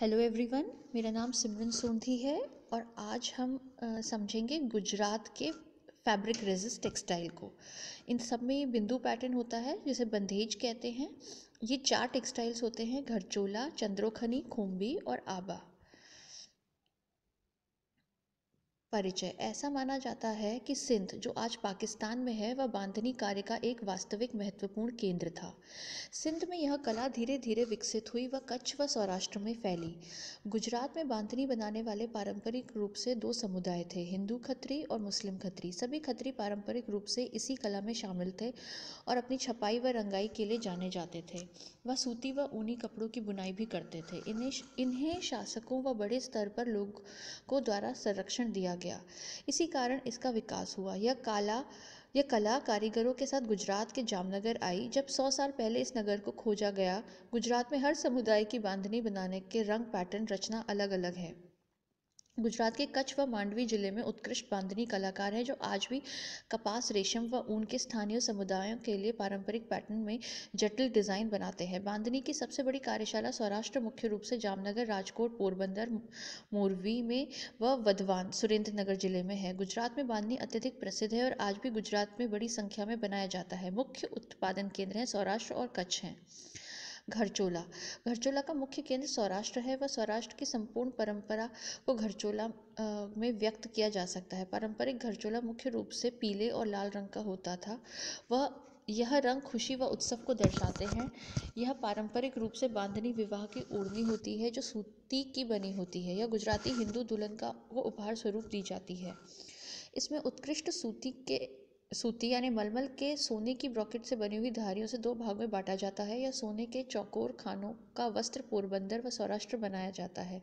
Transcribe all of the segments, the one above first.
hello everyone मेरा नाम सिमरन सोंधी है और आज हम आ, समझेंगे गुजरात के फैब्रिक रेजिस्ट टेक्सटाइल को इन सब में ये बिंदु पैटर्न होता है जिसे बंधेज कहते हैं ये चार टेक्सटाइल्स होते हैं घरचोला चंद्रोखनी खोम्बी और आबा परिचय ऐसा माना जाता है कि सिंध जो आज पाकिस्तान में है वह बांधनी कार्य का एक वास्तविक महत्वपूर्ण केंद्र था सिंध में यह कला धीरे धीरे विकसित हुई व कच्छ व सौराष्ट्र में फैली गुजरात में बांधनी बनाने वाले पारंपरिक रूप से दो समुदाय थे हिंदू खत्री और मुस्लिम खत्री सभी खत्री पारंपरिक रूप से इसी कला में शामिल थे और अपनी छपाई व रंगाई के लिए जाने जाते थे वह सूती व ऊनी कपड़ों की बुनाई भी करते थे इन्हें इन्हें शासकों व बड़े स्तर पर लोग को द्वारा संरक्षण दिया गया गया इसी कारण इसका विकास हुआ यह काला यह कला कारीगरों के साथ गुजरात के जामनगर आई जब सौ साल पहले इस नगर को खोजा गया गुजरात में हर समुदाय की बांधनी बनाने के रंग पैटर्न रचना अलग अलग है गुजरात के कच्छ व मांडवी जिले में उत्कृष्ट बांधनी कलाकार हैं जो आज भी कपास रेशम व ऊन के स्थानीय समुदायों के लिए पारंपरिक पैटर्न में जटिल डिज़ाइन बनाते हैं बांधनी की सबसे बड़ी कार्यशाला सौराष्ट्र मुख्य रूप से जामनगर राजकोट पोरबंदर मोरवी में व वधवान सुरेंद्रनगर जिले में है गुजरात में बांधनी अत्यधिक प्रसिद्ध है और आज भी गुजरात में बड़ी संख्या में बनाया जाता है मुख्य उत्पादन केंद्र हैं सौराष्ट्र और कच्छ हैं घरचोला घरचोला का मुख्य केंद्र सौराष्ट्र है वह सौराष्ट्र की संपूर्ण परंपरा को घरचोला में व्यक्त किया जा सकता है पारंपरिक घरचोला मुख्य रूप से पीले और लाल रंग का होता था वह यह रंग खुशी व उत्सव को दर्शाते हैं यह पारंपरिक रूप से बांधनी विवाह की ओढ़नी होती है जो सूती की बनी होती है यह गुजराती हिंदू दुल्हन का वो उपहार स्वरूप दी जाती है इसमें उत्कृष्ट सूती के सूती यानी मलमल के सोने की ब्रॉकेट से बनी हुई धारियों से दो भाग में बांटा जाता है या सोने के चौकोर खानों का वस्त्र पोरबंदर व सौराष्ट्र बनाया जाता है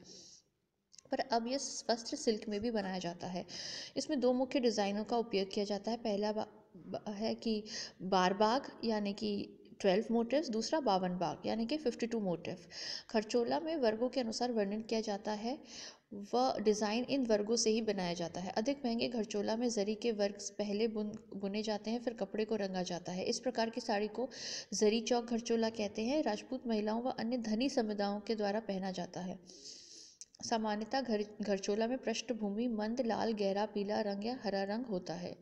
पर अब यह वस्त्र सिल्क में भी बनाया जाता है इसमें दो मुख्य डिज़ाइनों का उपयोग किया जाता है पहला है कि बारबाग यानी कि ट्वेल्व मोटिव्स दूसरा बावन बाग यानी कि फिफ्टी टू मोटिव खर्चोला में वर्गों के अनुसार वर्णन किया जाता है व डिज़ाइन इन वर्गों से ही बनाया जाता है अधिक महंगे घरचोला में जरी के वर्ग पहले बुन बुने जाते हैं फिर कपड़े को रंगा जाता है इस प्रकार की साड़ी को जरी चौक घरचोला कहते हैं राजपूत महिलाओं व अन्य धनी समुदायों के द्वारा पहना जाता है सामान्यतः घर घरचोला में पृष्ठभूमि मंद लाल गहरा पीला रंग या हरा रंग होता है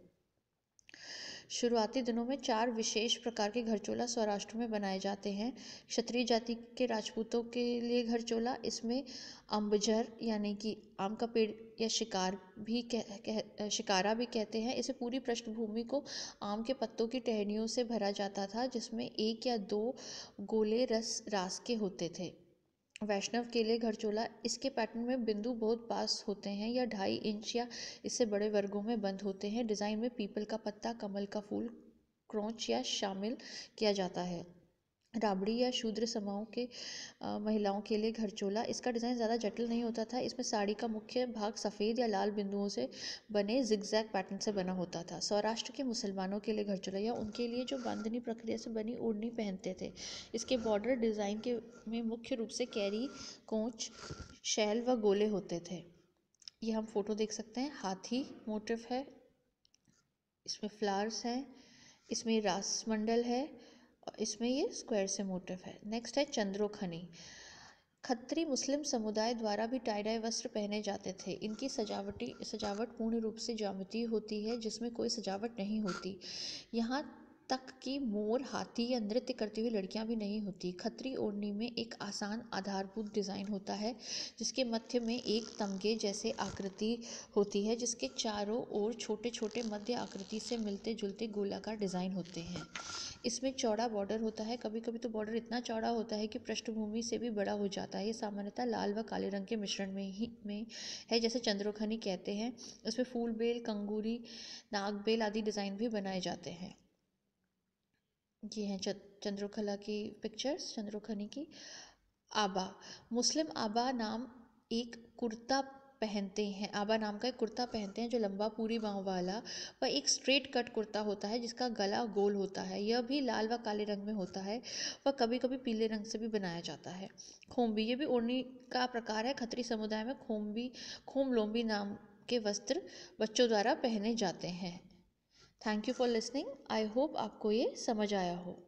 शुरुआती दिनों में चार विशेष प्रकार के घरचोला सौराष्ट्र में बनाए जाते हैं क्षत्रिय जाति के राजपूतों के लिए घरचोला इसमें अम्बझर यानी कि आम का पेड़ या शिकार भी कह, कह शिकारा भी कहते हैं इसे पूरी पृष्ठभूमि को आम के पत्तों की टहनियों से भरा जाता था जिसमें एक या दो गोले रस रास के होते थे वैष्णव के लिए घरचोला इसके पैटर्न में बिंदु बहुत पास होते हैं या ढाई इंच या इससे बड़े वर्गों में बंद होते हैं डिज़ाइन में पीपल का पत्ता कमल का फूल क्रोंच या शामिल किया जाता है राबड़ी या शूद्र समाओं के महिलाओं के लिए घर चोला इसका डिज़ाइन ज़्यादा जटिल नहीं होता था इसमें साड़ी का मुख्य भाग सफ़ेद या लाल बिंदुओं से बने ज़िगज़ैग पैटर्न से बना होता था सौराष्ट्र के मुसलमानों के लिए घर चोला या उनके लिए जो बांधनी प्रक्रिया से बनी ओढ़नी पहनते थे इसके बॉर्डर डिज़ाइन के में मुख्य रूप से कैरी कोच शैल व गोले होते थे ये हम फोटो देख सकते हैं हाथी मोटिफ है इसमें फ्लावर्स हैं इसमें रासमंडल है इसमें ये स्क्वायर से मोटिव है नेक्स्ट है चंद्रोखनी खत्री मुस्लिम समुदाय द्वारा भी टाइडाई वस्त्र पहने जाते थे इनकी सजावटी सजावट पूर्ण रूप से जामती होती है जिसमें कोई सजावट नहीं होती यहाँ तक कि मोर हाथी या नृत्य करती हुई लड़कियां भी नहीं होती खतरी ओढ़नी में एक आसान आधारभूत डिज़ाइन होता है जिसके मध्य में एक तमगे जैसे आकृति होती है जिसके चारों ओर छोटे छोटे मध्य आकृति से मिलते जुलते गोलाकार डिज़ाइन होते हैं इसमें चौड़ा बॉर्डर होता है कभी कभी तो बॉर्डर इतना चौड़ा होता है कि पृष्ठभूमि से भी बड़ा हो जाता है ये सामान्यतः लाल व काले रंग के मिश्रण में ही में है जैसे चंद्रोखनी कहते हैं उसमें फूल बेल कंगूरी नागबेल आदि डिज़ाइन भी बनाए जाते हैं ये हैं चंद्रोखला की पिक्चर्स चंद्रोखनी की आबा मुस्लिम आबा नाम एक कुर्ता पहनते हैं आबा नाम का एक कुर्ता पहनते हैं जो लंबा पूरी बाँव वाला व एक स्ट्रेट कट कुर्ता होता है जिसका गला गोल होता है यह भी लाल व काले रंग में होता है व कभी कभी पीले रंग से भी बनाया जाता है खोम्बी ये भी ओढ़नी का प्रकार है खतरी समुदाय में खोम्बी खोम लोम्बी नाम के वस्त्र बच्चों द्वारा पहने जाते हैं thank you for listening I hope आपको ये समझ आया हो